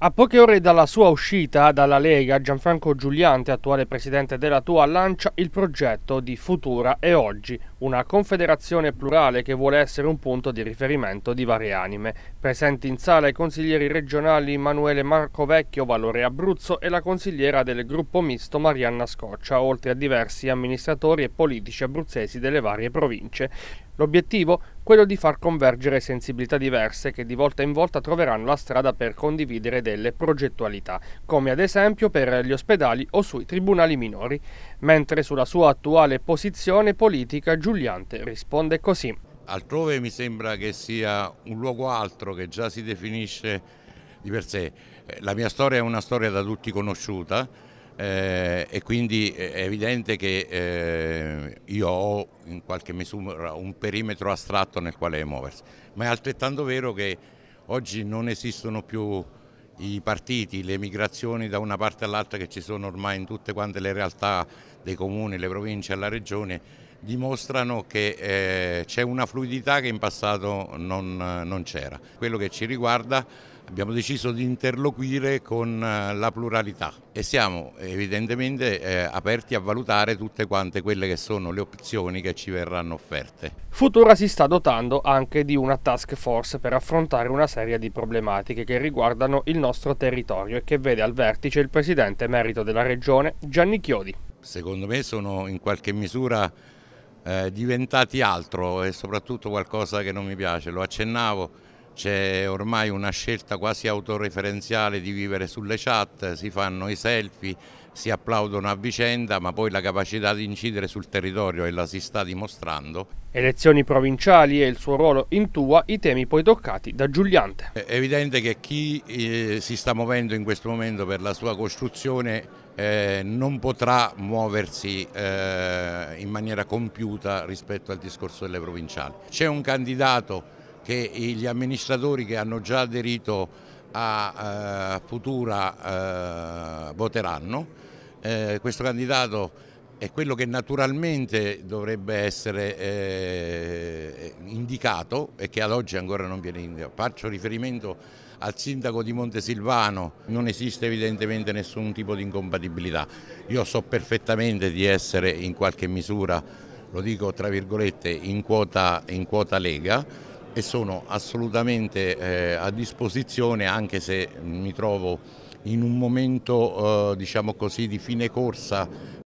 A poche ore dalla sua uscita dalla Lega, Gianfranco Giuliante, attuale presidente della Tua, lancia il progetto di Futura e Oggi, una confederazione plurale che vuole essere un punto di riferimento di varie anime. Presenti in sala i consiglieri regionali Emanuele Marco Vecchio, Valore Abruzzo e la consigliera del gruppo misto Marianna Scoccia, oltre a diversi amministratori e politici abruzzesi delle varie province. L'obiettivo? Quello di far convergere sensibilità diverse che di volta in volta troveranno la strada per condividere delle progettualità, come ad esempio per gli ospedali o sui tribunali minori. Mentre sulla sua attuale posizione politica Giuliante risponde così. Altrove mi sembra che sia un luogo altro che già si definisce di per sé. Eh, la mia storia è una storia da tutti conosciuta, eh, e quindi è evidente che eh, io ho in qualche misura un perimetro astratto nel quale muoversi, ma è altrettanto vero che oggi non esistono più i partiti, le migrazioni da una parte all'altra che ci sono ormai in tutte quante le realtà dei comuni, le province, e alla regione dimostrano che eh, c'è una fluidità che in passato non, non c'era. Quello che ci riguarda abbiamo deciso di interloquire con eh, la pluralità e siamo evidentemente eh, aperti a valutare tutte quante quelle che sono le opzioni che ci verranno offerte. Futura si sta dotando anche di una task force per affrontare una serie di problematiche che riguardano il nostro territorio e che vede al vertice il presidente emerito della regione Gianni Chiodi. Secondo me sono in qualche misura eh, diventati altro e soprattutto qualcosa che non mi piace, lo accennavo c'è ormai una scelta quasi autoreferenziale di vivere sulle chat, si fanno i selfie, si applaudono a vicenda, ma poi la capacità di incidere sul territorio e la si sta dimostrando. Elezioni provinciali e il suo ruolo in Tua, i temi poi toccati da Giuliante. È evidente che chi eh, si sta muovendo in questo momento per la sua costruzione eh, non potrà muoversi eh, in maniera compiuta rispetto al discorso delle provinciali. C'è un candidato che gli amministratori che hanno già aderito a eh, Futura eh, voteranno. Eh, questo candidato è quello che naturalmente dovrebbe essere eh, indicato e che ad oggi ancora non viene indicato. Faccio riferimento al sindaco di Montesilvano, non esiste evidentemente nessun tipo di incompatibilità. Io so perfettamente di essere in qualche misura, lo dico tra virgolette, in quota, in quota Lega e sono assolutamente eh, a disposizione anche se mi trovo in un momento eh, diciamo così, di fine corsa